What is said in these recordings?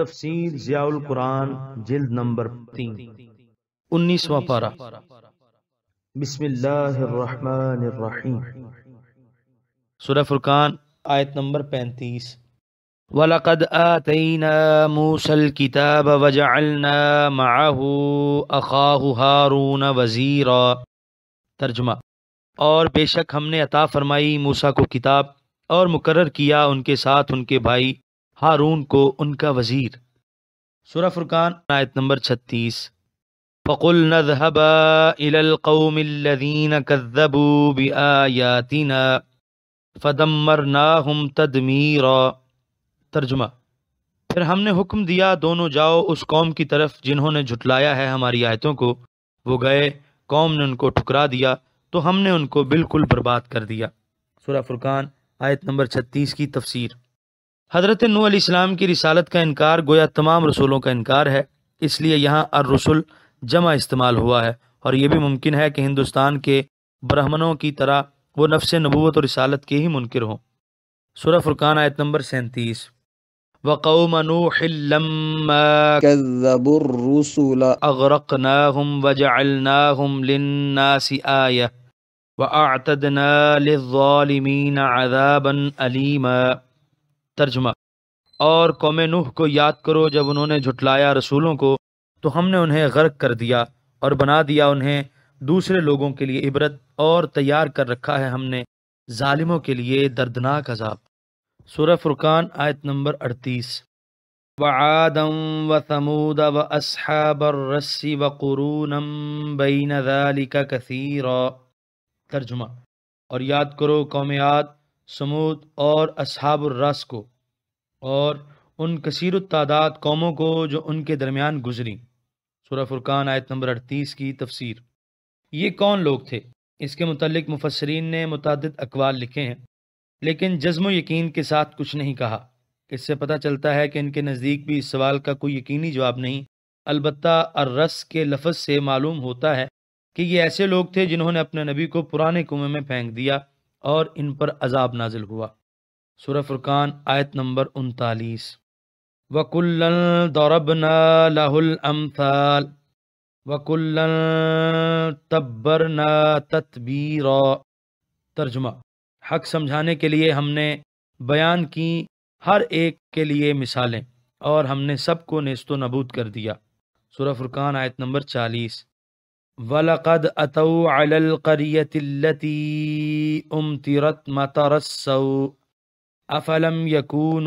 تفسیر ضیاء القرآن جلد نمبر تین انیسواں پارہ بسم اللہ الرحمن الرحیم سورہ فرقان آیت نمبر پینتیس وَلَقَدْ آتَيْنَا مُوسَى الْكِتَابَ وَجَعَلْنَا مَعَهُ أَخَاهُ هَارُونَ وَزِيرًا ترجمہ اور بے شک ہم نے عطا فرمائی موسیٰ کو کتاب اور مقرر کیا ان کے ساتھ ان کے بھائی ہارون کو ان کا وزیر سورہ فرقان آیت نمبر چھتیس الَّذِينَ كَذَّبُوا الدین فَدَمَّرْنَاهُمْ تَدْمِيرًا ترجمہ پھر ہم نے حکم دیا دونوں جاؤ اس قوم کی طرف جنہوں نے جھٹلایا ہے ہماری آیتوں کو وہ گئے قوم نے ان کو ٹھکرا دیا تو ہم نے ان کو بالکل برباد کر دیا سورہ فرقان آیت نمبر چھتیس کی تفسیر حضرت نو علیہ السلام کی رسالت کا انکار گویا تمام رسولوں کا انکار ہے اس لیے یہاں الرسل جمع استعمال ہوا ہے اور یہ بھی ممکن ہے کہ ہندوستان کے برہمنوں کی طرح وہ نفس نبوت اور رسالت کے ہی منکر ہوں سورہ فرقان آیت نمبر سینتیس وقوم نوح لما كذبوا الرسل اغرقناهم وجعلناهم للناس آية واعتدنا للظالمين عذابا أليما ترجمہ اور قوم نوح کو یاد کرو جب انہوں نے جھٹلایا رسولوں کو تو ہم نے انہیں غرق کر دیا اور بنا دیا انہیں دوسرے لوگوں کے لیے عبرت اور تیار کر رکھا ہے ہم نے ظالموں کے لیے دردناک عذاب سورہ فرقان آیت نمبر اڑتیس وعادم و ثمود و اصحاب الرسی و قرونم بین ذالک کثیرا ترجمہ اور یاد کرو قوم عاد سمود اور اصحاب الرس کو اور ان کثیر التعداد قوموں کو جو ان کے درمیان گزری سورہ فرقان آیت نمبر اڑتیس کی تفسیر یہ کون لوگ تھے اس کے متعلق مفسرین نے متعدد اقوال لکھے ہیں لیکن جزم و یقین کے ساتھ کچھ نہیں کہا اس سے پتہ چلتا ہے کہ ان کے نزدیک بھی اس سوال کا کوئی یقینی جواب نہیں البتہ الرس کے لفظ سے معلوم ہوتا ہے کہ یہ ایسے لوگ تھے جنہوں نے اپنے نبی کو پرانے کنویں میں پھینک دیا اور ان پر عذاب نازل ہوا سورہ فرقان آیت نمبر انتالیس وک الرب لہ الامثال فال تبرنا البر تطبیر ترجمہ حق سمجھانے کے لیے ہم نے بیان کی ہر ایک کے لیے مثالیں اور ہم نے سب کو نیست و نبود کر دیا سورہ فرقان آیت نمبر چالیس وَلَقَدْ عَلَى ولقد أُمْتِرَتْ مترسو افلم یقون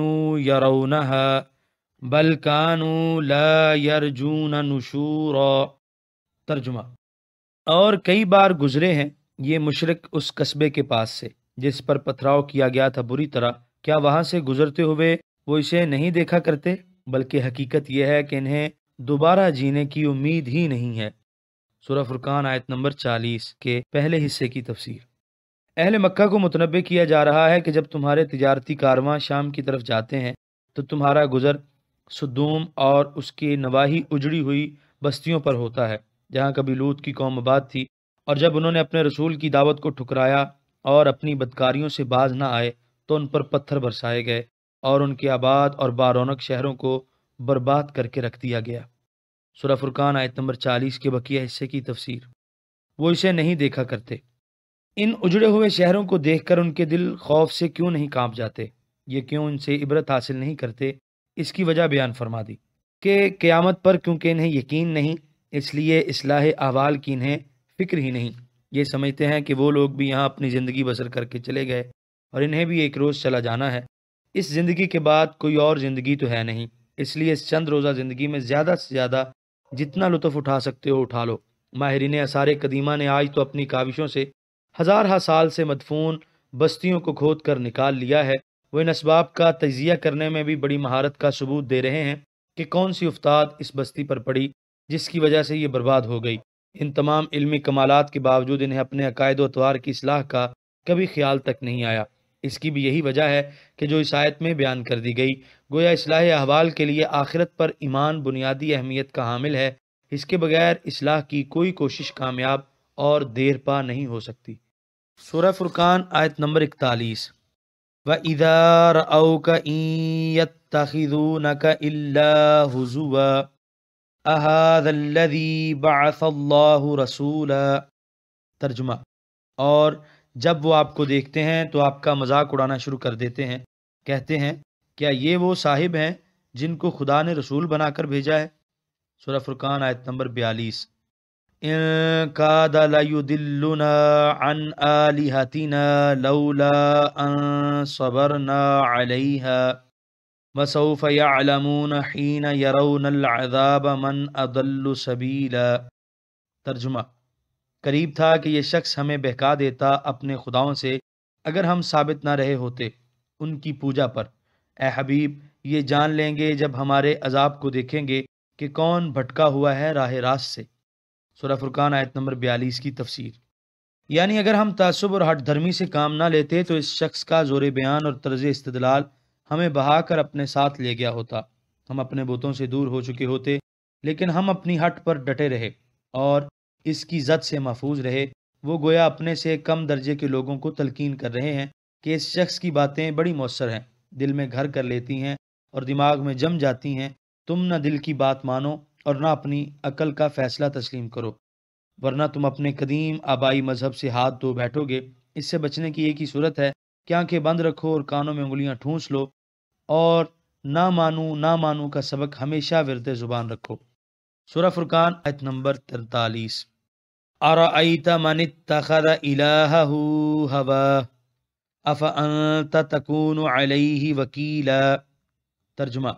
اور کئی بار گزرے ہیں یہ مشرق اس قصبے کے پاس سے جس پر پتھراؤ کیا گیا تھا بری طرح کیا وہاں سے گزرتے ہوئے وہ اسے نہیں دیکھا کرتے بلکہ حقیقت یہ ہے کہ انہیں دوبارہ جینے کی امید ہی نہیں ہے سورہ فرقان آیت نمبر چالیس کے پہلے حصے کی تفسیر اہل مکہ کو متنبع کیا جا رہا ہے کہ جب تمہارے تجارتی کارواں شام کی طرف جاتے ہیں تو تمہارا گزر سدوم اور اس کے نواحی اجڑی ہوئی بستیوں پر ہوتا ہے جہاں کبھی لوت کی قوم آباد تھی اور جب انہوں نے اپنے رسول کی دعوت کو ٹھکرایا اور اپنی بدکاریوں سے باز نہ آئے تو ان پر پتھر برسائے گئے اور ان کے آباد اور بارونق شہروں کو برباد کر کے رکھ دیا گیا سورہ فرقان آیت نمبر چالیس کے بقیہ حصے کی تفسیر وہ اسے نہیں دیکھا کرتے ان اجڑے ہوئے شہروں کو دیکھ کر ان کے دل خوف سے کیوں نہیں کانپ جاتے یہ کیوں ان سے عبرت حاصل نہیں کرتے اس کی وجہ بیان فرما دی کہ قیامت پر کیونکہ انہیں یقین نہیں اس لیے اصلاح احوال کی انہیں فکر ہی نہیں یہ سمجھتے ہیں کہ وہ لوگ بھی یہاں اپنی زندگی بسر کر کے چلے گئے اور انہیں بھی ایک روز چلا جانا ہے اس زندگی کے بعد کوئی اور زندگی تو ہے نہیں اس لیے اس چند روزہ زندگی میں زیادہ سے زیادہ جتنا لطف اٹھا سکتے ہو اٹھا لو ماہرین اثار قدیمہ نے آج تو اپنی کاوشوں سے ہزارہ سال سے مدفون بستیوں کو کھود کر نکال لیا ہے وہ ان اسباب کا تجزیہ کرنے میں بھی بڑی مہارت کا ثبوت دے رہے ہیں کہ کون سی افتاد اس بستی پر پڑی جس کی وجہ سے یہ برباد ہو گئی ان تمام علمی کمالات کے باوجود انہیں اپنے عقائد و اتوار کی اصلاح کا کبھی خیال تک نہیں آیا اس کی بھی یہی وجہ ہے کہ جو آیت میں بیان کر دی گئی گویا اصلاح احوال کے لیے آخرت پر ایمان بنیادی اہمیت کا حامل ہے اس کے بغیر اصلاح کی کوئی کوشش کامیاب اور دیر پا نہیں ہو سکتی سورہ فرقان آیت نمبر اکتالیس و ادار ترجمہ اور جب وہ آپ کو دیکھتے ہیں تو آپ کا مذاق اڑانا شروع کر دیتے ہیں کہتے ہیں کیا یہ وہ صاحب ہیں جن کو خدا نے رسول بنا کر بھیجا ہے سورہ فرقان آیت نمبر بیالیس ان كاد ليدلنا عن آلهتنا لولا ان صبرنا عليها وسوف يعلمون حين يرون العذاب من اضل سبيلا ترجمہ قریب تھا کہ یہ شخص ہمیں بہکا دیتا اپنے خداؤں سے اگر ہم ثابت نہ رہے ہوتے ان کی پوجا پر اے حبیب یہ جان لیں گے جب ہمارے عذاب کو دیکھیں گے کہ کون بھٹکا ہوا ہے راہ راست سے سورہ فرقان آیت نمبر بیالیس کی تفسیر یعنی اگر ہم تعصب اور ہٹ دھرمی سے کام نہ لیتے تو اس شخص کا زور بیان اور طرز استدلال ہمیں بہا کر اپنے ساتھ لے گیا ہوتا ہم اپنے بتوں سے دور ہو چکے ہوتے لیکن ہم اپنی ہٹ پر ڈٹے رہے اور اس کی زد سے محفوظ رہے وہ گویا اپنے سے کم درجے کے لوگوں کو تلقین کر رہے ہیں کہ اس شخص کی باتیں بڑی مؤثر ہیں دل میں گھر کر لیتی ہیں اور دماغ میں جم جاتی ہیں تم نہ دل کی بات مانو اور نہ اپنی عقل کا فیصلہ تسلیم کرو ورنہ تم اپنے قدیم آبائی مذہب سے ہاتھ دھو بیٹھو گے اس سے بچنے کی ایک ہی صورت ہے کہ آنکھیں بند رکھو اور کانوں میں انگلیاں ٹھونس لو اور نہ مانو نہ مانو کا سبق ہمیشہ ورد زبان رکھو سورہ فرقان آیت نمبر ارائیت من اتخذ الہہ ہوا تکون علیہ وکیلا ترجمہ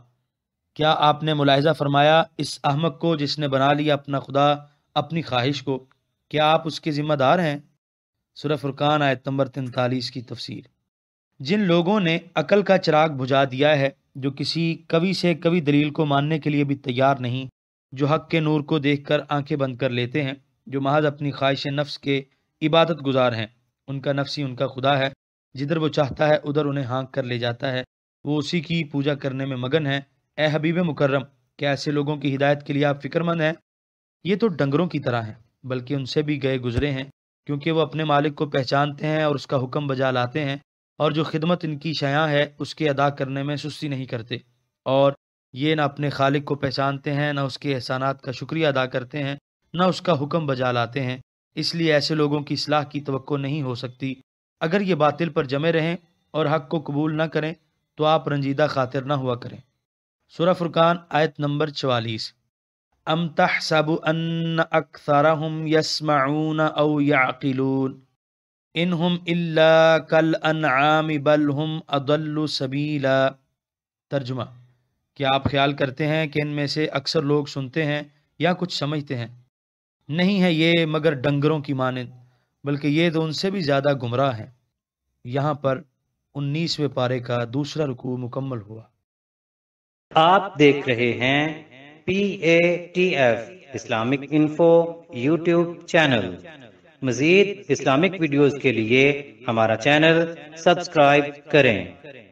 کیا آپ نے ملاحظہ فرمایا اس احمق کو جس نے بنا لیا اپنا خدا اپنی خواہش کو کیا آپ اس کے ذمہ دار ہیں سورہ فرقان آیت نمبر تینتالیس کی تفسیر جن لوگوں نے عقل کا چراغ بجھا دیا ہے جو کسی کبھی سے کبھی دلیل کو ماننے کے لیے بھی تیار نہیں جو حق کے نور کو دیکھ کر آنکھیں بند کر لیتے ہیں جو محض اپنی خواہش نفس کے عبادت گزار ہیں ان کا نفس ہی ان کا خدا ہے جدھر وہ چاہتا ہے ادھر انہیں ہانک کر لے جاتا ہے وہ اسی کی پوجا کرنے میں مگن ہے اے حبیب مکرم کیا ایسے لوگوں کی ہدایت کے لیے آپ فکر مند ہیں یہ تو ڈنگروں کی طرح ہیں بلکہ ان سے بھی گئے گزرے ہیں کیونکہ وہ اپنے مالک کو پہچانتے ہیں اور اس کا حکم بجا لاتے ہیں اور جو خدمت ان کی شیاں ہے اس کے ادا کرنے میں سستی نہیں کرتے اور یہ نہ اپنے خالق کو پہچانتے ہیں نہ اس کے احسانات کا شکریہ ادا کرتے ہیں نہ اس کا حکم بجا لاتے ہیں اس لیے ایسے لوگوں کی اصلاح کی توقع نہیں ہو سکتی اگر یہ باطل پر جمے رہیں اور حق کو قبول نہ کریں تو آپ رنجیدہ خاطر نہ ہوا کریں سورہ فرقان آیت نمبر چوالیس ام تحسب ان او انہم بل انم اضل سبیلا ترجمہ کیا آپ خیال کرتے ہیں کہ ان میں سے اکثر لوگ سنتے ہیں یا کچھ سمجھتے ہیں نہیں ہے یہ مگر ڈنگروں کی مانند بلکہ یہ تو ان سے بھی زیادہ گمراہ ہیں یہاں پر انیسویں پارے کا دوسرا رکوع مکمل ہوا آپ دیکھ رہے ہیں P A T F Islamic info YouTube channel مزید اسلامک ویڈیوز کے لیے ہمارا چینل سبسکرائب کریں